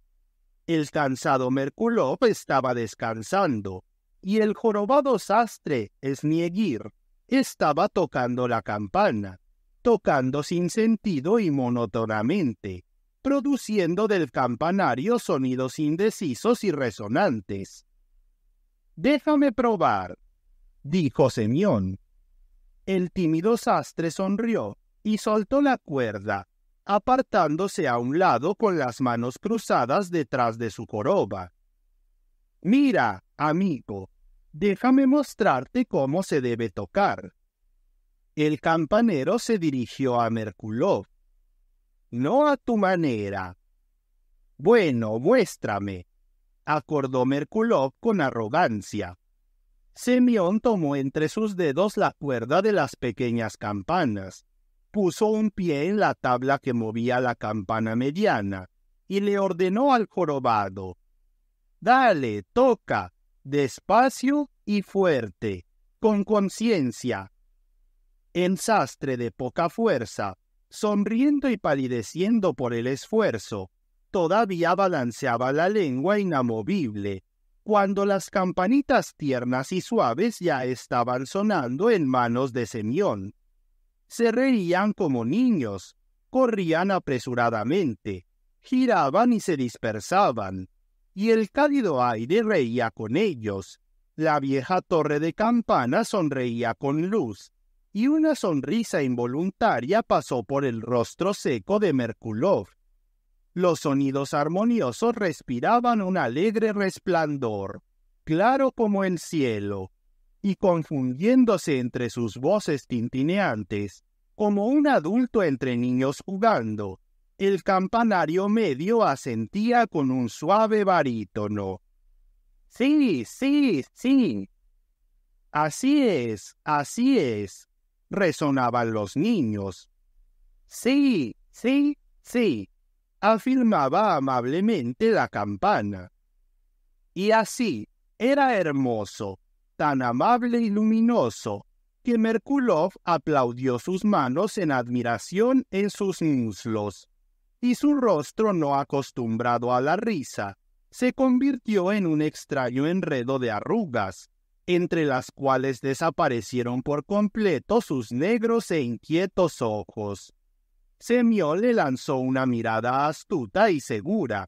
El cansado Merkulov estaba descansando, y el jorobado sastre, Sniegir, estaba tocando la campana, tocando sin sentido y monótonamente produciendo del campanario sonidos indecisos y resonantes. Déjame probar, dijo Semión. El tímido sastre sonrió y soltó la cuerda, apartándose a un lado con las manos cruzadas detrás de su coroba. Mira, amigo, déjame mostrarte cómo se debe tocar. El campanero se dirigió a Merkulov no a tu manera. Bueno, muéstrame, acordó Merkulov con arrogancia. Semión tomó entre sus dedos la cuerda de las pequeñas campanas, puso un pie en la tabla que movía la campana mediana y le ordenó al jorobado Dale, toca, despacio y fuerte, con conciencia. En sastre de poca fuerza sonriendo y palideciendo por el esfuerzo, todavía balanceaba la lengua inamovible, cuando las campanitas tiernas y suaves ya estaban sonando en manos de Semión. Se reían como niños, corrían apresuradamente, giraban y se dispersaban, y el cálido aire reía con ellos. La vieja torre de campana sonreía con luz, y una sonrisa involuntaria pasó por el rostro seco de Merkulov. Los sonidos armoniosos respiraban un alegre resplandor, claro como el cielo, y confundiéndose entre sus voces tintineantes, como un adulto entre niños jugando, el campanario medio asentía con un suave barítono. Sí, sí, sí. Así es, así es, resonaban los niños. Sí, sí, sí, afirmaba amablemente la campana. Y así era hermoso, tan amable y luminoso, que Merkulov aplaudió sus manos en admiración en sus muslos, y su rostro no acostumbrado a la risa se convirtió en un extraño enredo de arrugas, entre las cuales desaparecieron por completo sus negros e inquietos ojos. Semió le lanzó una mirada astuta y segura,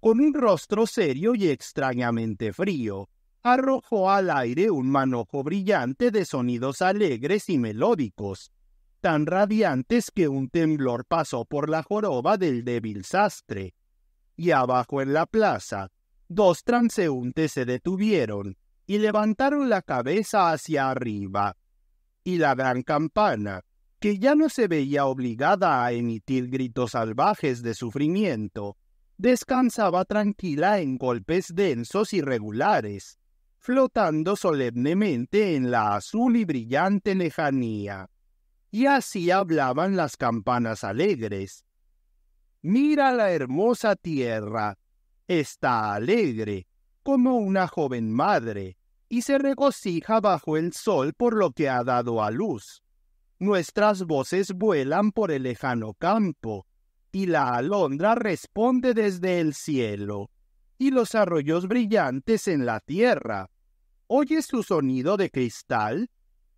con un rostro serio y extrañamente frío. Arrojó al aire un manojo brillante de sonidos alegres y melódicos, tan radiantes que un temblor pasó por la joroba del débil sastre. Y abajo en la plaza, dos transeúntes se detuvieron, y levantaron la cabeza hacia arriba, y la gran campana, que ya no se veía obligada a emitir gritos salvajes de sufrimiento, descansaba tranquila en golpes densos y regulares, flotando solemnemente en la azul y brillante lejanía. Y así hablaban las campanas alegres. Mira la hermosa tierra. Está alegre, como una joven madre y se regocija bajo el sol por lo que ha dado a luz. Nuestras voces vuelan por el lejano campo, y la alondra responde desde el cielo, y los arroyos brillantes en la tierra. ¿Oyes su sonido de cristal?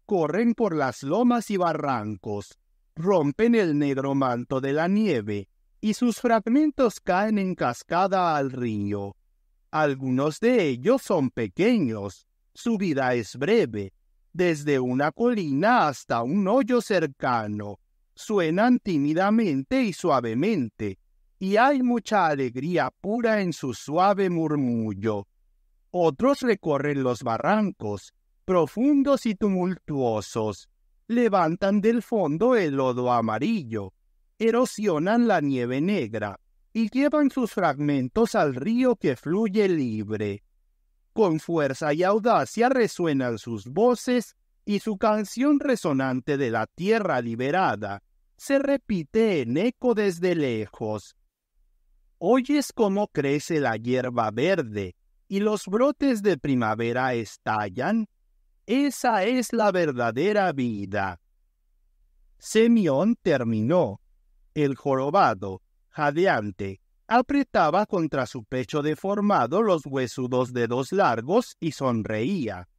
Corren por las lomas y barrancos, rompen el negro manto de la nieve, y sus fragmentos caen en cascada al río. Algunos de ellos son pequeños, su vida es breve, desde una colina hasta un hoyo cercano. Suenan tímidamente y suavemente, y hay mucha alegría pura en su suave murmullo. Otros recorren los barrancos, profundos y tumultuosos, levantan del fondo el lodo amarillo, erosionan la nieve negra y llevan sus fragmentos al río que fluye libre. Con fuerza y audacia resuenan sus voces y su canción resonante de la tierra liberada se repite en eco desde lejos. Oyes cómo crece la hierba verde y los brotes de primavera estallan. Esa es la verdadera vida. Semión terminó. El jorobado, jadeante, apretaba contra su pecho deformado los huesudos dedos largos y sonreía.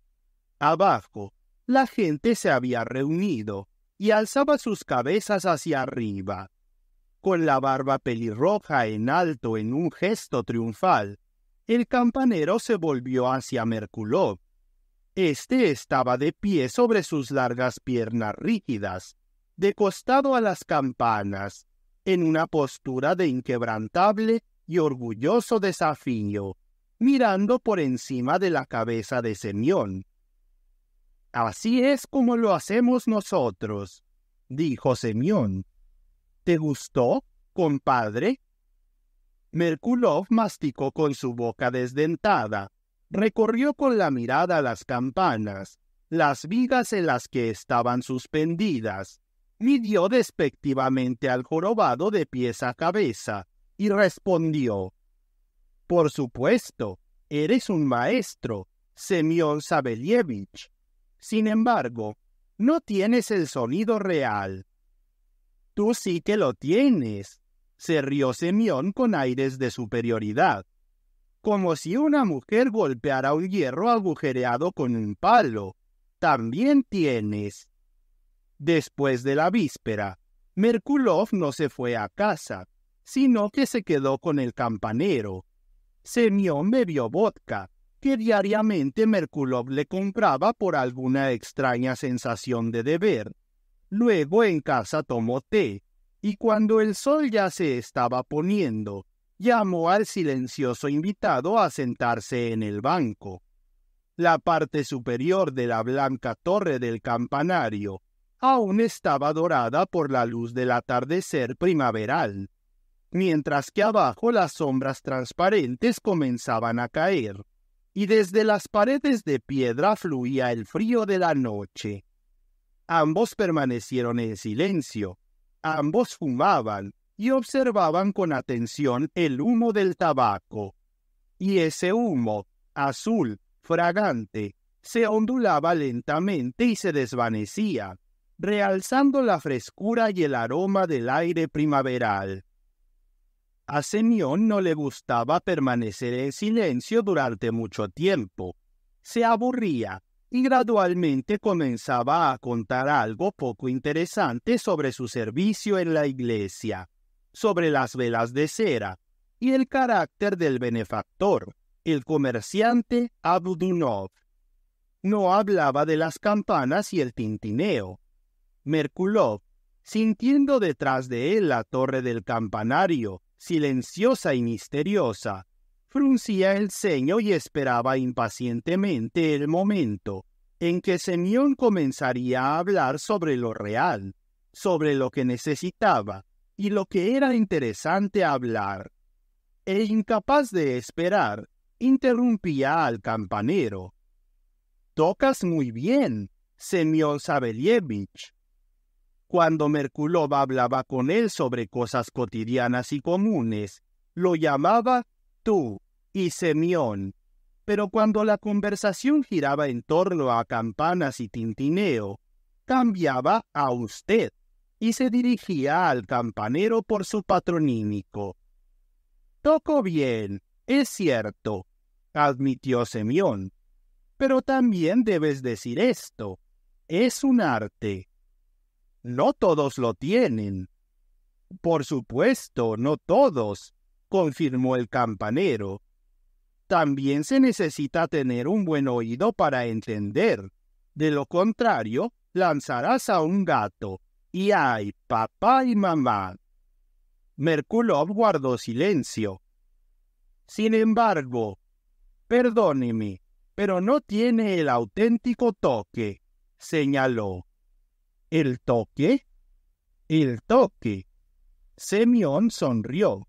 Abajo, la gente se había reunido y alzaba sus cabezas hacia arriba. Con la barba pelirroja en alto en un gesto triunfal, el campanero se volvió hacia Merculov. Este estaba de pie sobre sus largas piernas rígidas, de costado a las campanas, en una postura de inquebrantable y orgulloso desafío, mirando por encima de la cabeza de Semión. Así es como lo hacemos nosotros, dijo Semión. ¿Te gustó, compadre? Merkulov masticó con su boca desdentada, recorrió con la mirada las campanas, las vigas en las que estaban suspendidas, midió despectivamente al jorobado de pies a cabeza y respondió Por supuesto, eres un maestro, Semyon Sabelievich. Sin embargo, no tienes el sonido real. Tú sí que lo tienes, se rió Semión con aires de superioridad, como si una mujer golpeara un hierro agujereado con un palo. También tienes. Después de la víspera, Merkulov no se fue a casa, sino que se quedó con el campanero. Semión bebió vodka, que diariamente Merkulov le compraba por alguna extraña sensación de deber. Luego en casa tomó té, y cuando el sol ya se estaba poniendo, llamó al silencioso invitado a sentarse en el banco. La parte superior de la blanca torre del campanario aún estaba dorada por la luz del atardecer primaveral, mientras que abajo las sombras transparentes comenzaban a caer, y desde las paredes de piedra fluía el frío de la noche. Ambos permanecieron en silencio, ambos fumaban y observaban con atención el humo del tabaco. Y ese humo, azul, fragante, se ondulaba lentamente y se desvanecía, realzando la frescura y el aroma del aire primaveral. A Semión no le gustaba permanecer en silencio durante mucho tiempo. Se aburría y gradualmente comenzaba a contar algo poco interesante sobre su servicio en la iglesia, sobre las velas de cera y el carácter del benefactor, el comerciante Abdunov. No hablaba de las campanas y el tintineo, Merkulov, sintiendo detrás de él la torre del campanario, silenciosa y misteriosa, fruncía el ceño y esperaba impacientemente el momento en que Semión comenzaría a hablar sobre lo real, sobre lo que necesitaba y lo que era interesante hablar. E incapaz de esperar, interrumpía al campanero. Tocas muy bien, Semión Sabelievich. Cuando Merkulova hablaba con él sobre cosas cotidianas y comunes, lo llamaba tú y Semión. Pero cuando la conversación giraba en torno a campanas y tintineo, cambiaba a usted y se dirigía al campanero por su patronímico. Toco bien, es cierto, admitió Semión. Pero también debes decir esto. Es un arte. No todos lo tienen. Por supuesto, no todos, confirmó el campanero. También se necesita tener un buen oído para entender. De lo contrario, lanzarás a un gato. Y hay papá y mamá. Merkulov guardó silencio. Sin embargo, perdóneme, pero no tiene el auténtico toque, señaló. ¿El toque? El toque. Semión sonrió.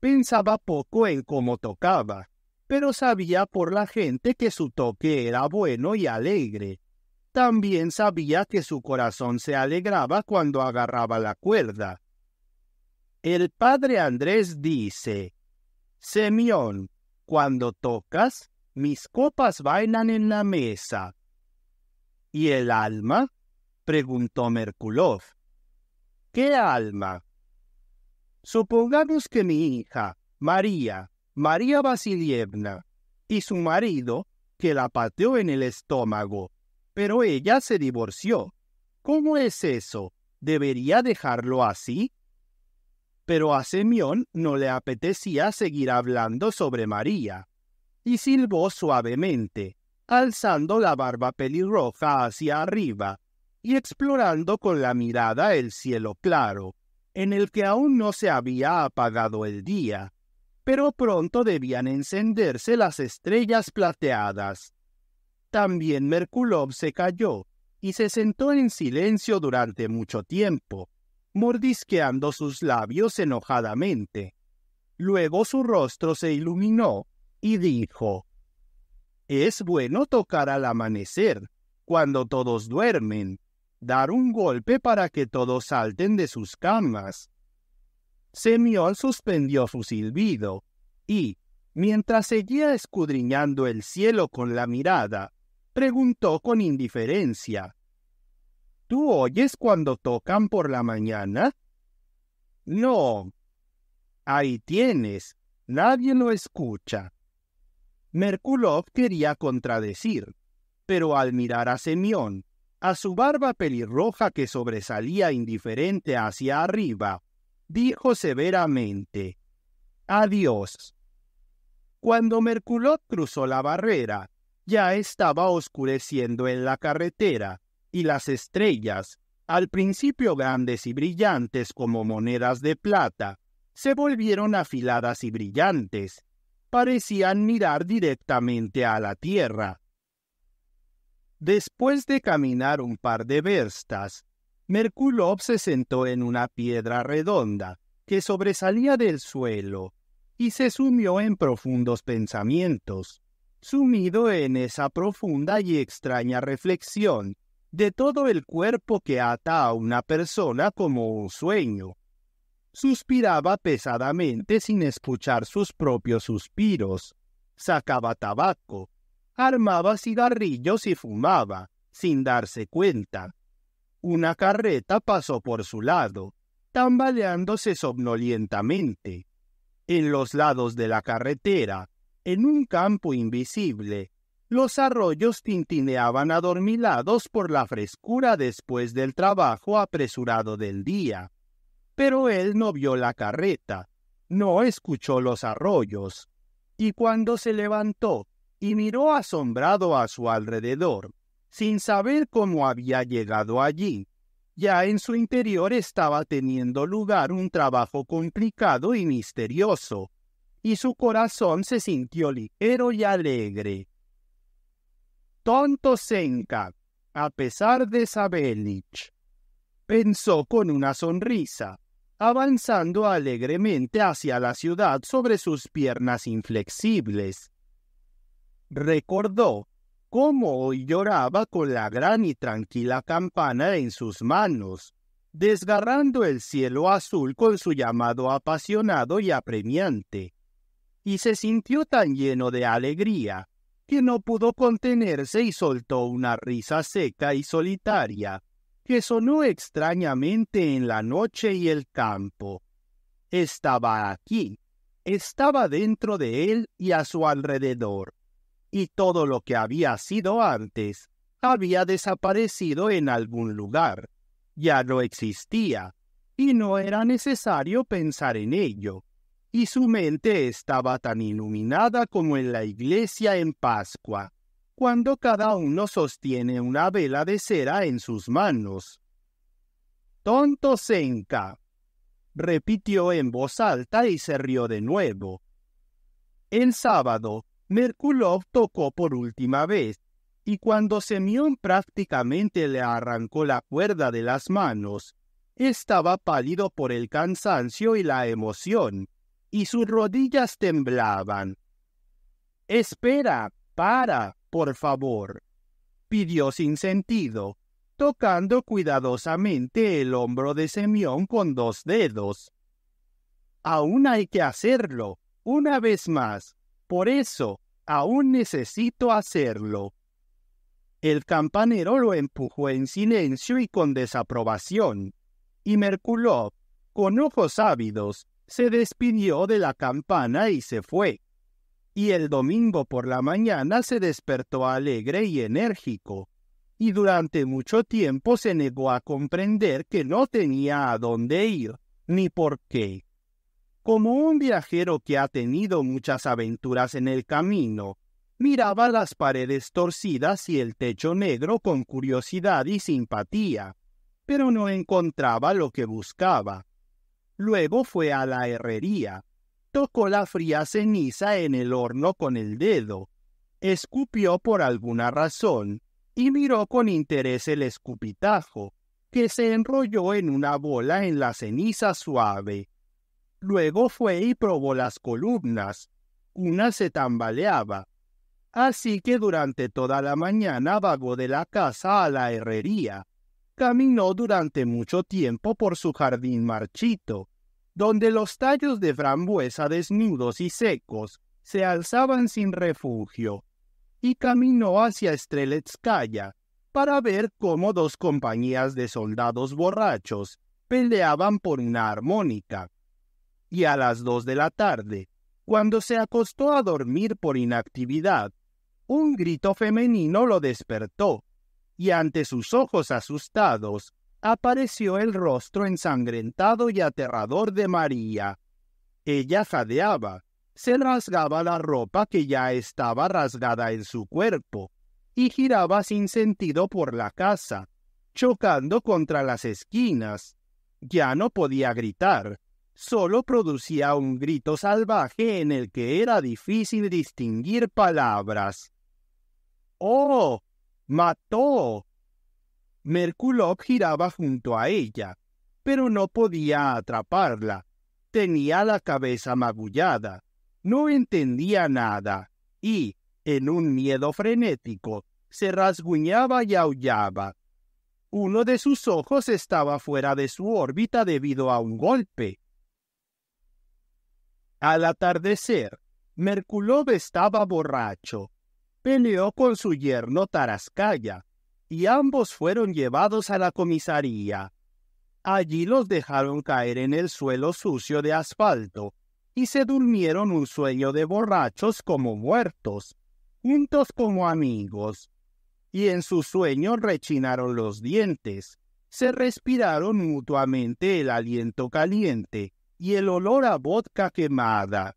Pensaba poco en cómo tocaba, pero sabía por la gente que su toque era bueno y alegre. También sabía que su corazón se alegraba cuando agarraba la cuerda. El padre Andrés dice, Semión, cuando tocas, mis copas bailan en la mesa. ¿Y el alma? preguntó Merkulov. ¿Qué alma? Supongamos que mi hija, María, María Vasilievna, y su marido, que la pateó en el estómago, pero ella se divorció. ¿Cómo es eso? ¿Debería dejarlo así? Pero a Semión no le apetecía seguir hablando sobre María, y silbó suavemente, alzando la barba pelirroja hacia arriba, y explorando con la mirada el cielo claro, en el que aún no se había apagado el día, pero pronto debían encenderse las estrellas plateadas. También Merkulov se calló y se sentó en silencio durante mucho tiempo, mordisqueando sus labios enojadamente. Luego su rostro se iluminó y dijo Es bueno tocar al amanecer, cuando todos duermen dar un golpe para que todos salten de sus camas. Semión suspendió su silbido y, mientras seguía escudriñando el cielo con la mirada, preguntó con indiferencia. ¿Tú oyes cuando tocan por la mañana? No. Ahí tienes. Nadie lo escucha. Merkulov quería contradecir, pero al mirar a Semión a su barba pelirroja que sobresalía indiferente hacia arriba, dijo severamente Adiós. Cuando Merculot cruzó la barrera, ya estaba oscureciendo en la carretera, y las estrellas, al principio grandes y brillantes como monedas de plata, se volvieron afiladas y brillantes. Parecían mirar directamente a la tierra, Después de caminar un par de verstas, Merkulov se sentó en una piedra redonda que sobresalía del suelo y se sumió en profundos pensamientos, sumido en esa profunda y extraña reflexión de todo el cuerpo que ata a una persona como un sueño. Suspiraba pesadamente sin escuchar sus propios suspiros, sacaba tabaco, armaba cigarrillos y fumaba, sin darse cuenta. Una carreta pasó por su lado, tambaleándose somnolientamente. En los lados de la carretera, en un campo invisible, los arroyos tintineaban adormilados por la frescura después del trabajo apresurado del día. Pero él no vio la carreta, no escuchó los arroyos, y cuando se levantó, y miró asombrado a su alrededor, sin saber cómo había llegado allí. Ya en su interior estaba teniendo lugar un trabajo complicado y misterioso, y su corazón se sintió ligero y alegre. Tonto Senka, a pesar de Sabelich, pensó con una sonrisa, avanzando alegremente hacia la ciudad sobre sus piernas inflexibles recordó cómo hoy lloraba con la gran y tranquila campana en sus manos, desgarrando el cielo azul con su llamado apasionado y apremiante, y se sintió tan lleno de alegría que no pudo contenerse y soltó una risa seca y solitaria que sonó extrañamente en la noche y el campo. Estaba aquí, estaba dentro de él y a su alrededor y todo lo que había sido antes había desaparecido en algún lugar, ya no existía, y no era necesario pensar en ello, y su mente estaba tan iluminada como en la iglesia en Pascua, cuando cada uno sostiene una vela de cera en sus manos. Tonto Senka, repitió en voz alta y se rió de nuevo. El sábado, Merkulov tocó por última vez, y cuando Semión prácticamente le arrancó la cuerda de las manos, estaba pálido por el cansancio y la emoción, y sus rodillas temblaban. Espera, para, por favor, pidió sin sentido, tocando cuidadosamente el hombro de Semión con dos dedos. Aún hay que hacerlo, una vez más. Por eso, aún necesito hacerlo. El campanero lo empujó en silencio y con desaprobación, y Merkulov, con ojos ávidos, se despidió de la campana y se fue. Y el domingo por la mañana se despertó alegre y enérgico, y durante mucho tiempo se negó a comprender que no tenía a dónde ir, ni por qué. Como un viajero que ha tenido muchas aventuras en el camino, miraba las paredes torcidas y el techo negro con curiosidad y simpatía, pero no encontraba lo que buscaba. Luego fue a la herrería, tocó la fría ceniza en el horno con el dedo, escupió por alguna razón y miró con interés el escupitajo, que se enrolló en una bola en la ceniza suave. Luego fue y probó las columnas. Una se tambaleaba. Así que durante toda la mañana vagó de la casa a la herrería. Caminó durante mucho tiempo por su jardín marchito, donde los tallos de frambuesa desnudos y secos se alzaban sin refugio, y caminó hacia Streletskaya para ver cómo dos compañías de soldados borrachos peleaban por una armónica y a las dos de la tarde, cuando se acostó a dormir por inactividad, un grito femenino lo despertó, y ante sus ojos asustados apareció el rostro ensangrentado y aterrador de María. Ella jadeaba, se rasgaba la ropa que ya estaba rasgada en su cuerpo, y giraba sin sentido por la casa, chocando contra las esquinas. Ya no podía gritar, solo producía un grito salvaje en el que era difícil distinguir palabras. ¡Oh! ¡Mató! Merkulov giraba junto a ella, pero no podía atraparla. Tenía la cabeza magullada, no entendía nada y, en un miedo frenético, se rasguñaba y aullaba. Uno de sus ojos estaba fuera de su órbita debido a un golpe. Al atardecer, Merkulov estaba borracho. Peleó con su yerno Tarascaya y ambos fueron llevados a la comisaría. Allí los dejaron caer en el suelo sucio de asfalto y se durmieron un sueño de borrachos como muertos, juntos como amigos. Y en su sueño rechinaron los dientes, se respiraron mutuamente el aliento caliente y el olor a vodka quemada